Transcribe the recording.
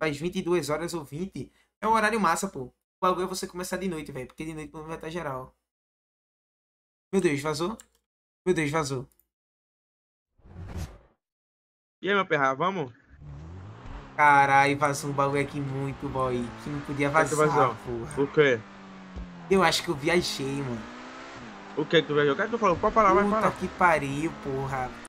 faz 22 horas ou 20. É um horário massa, pô. O bagulho é você começar de noite, velho. Porque de noite não vai estar geral. Meu Deus, vazou? Meu Deus, vazou. E aí, meu perra, vamos? Caralho, vazou um bagulho aqui muito, boy. Que não podia é vazar, vazou? porra. O quê? Eu acho que eu viajei, mano. O que tu viajou? O que é tu falou? Pode falar, Puta vai falar. Puta que pariu, porra.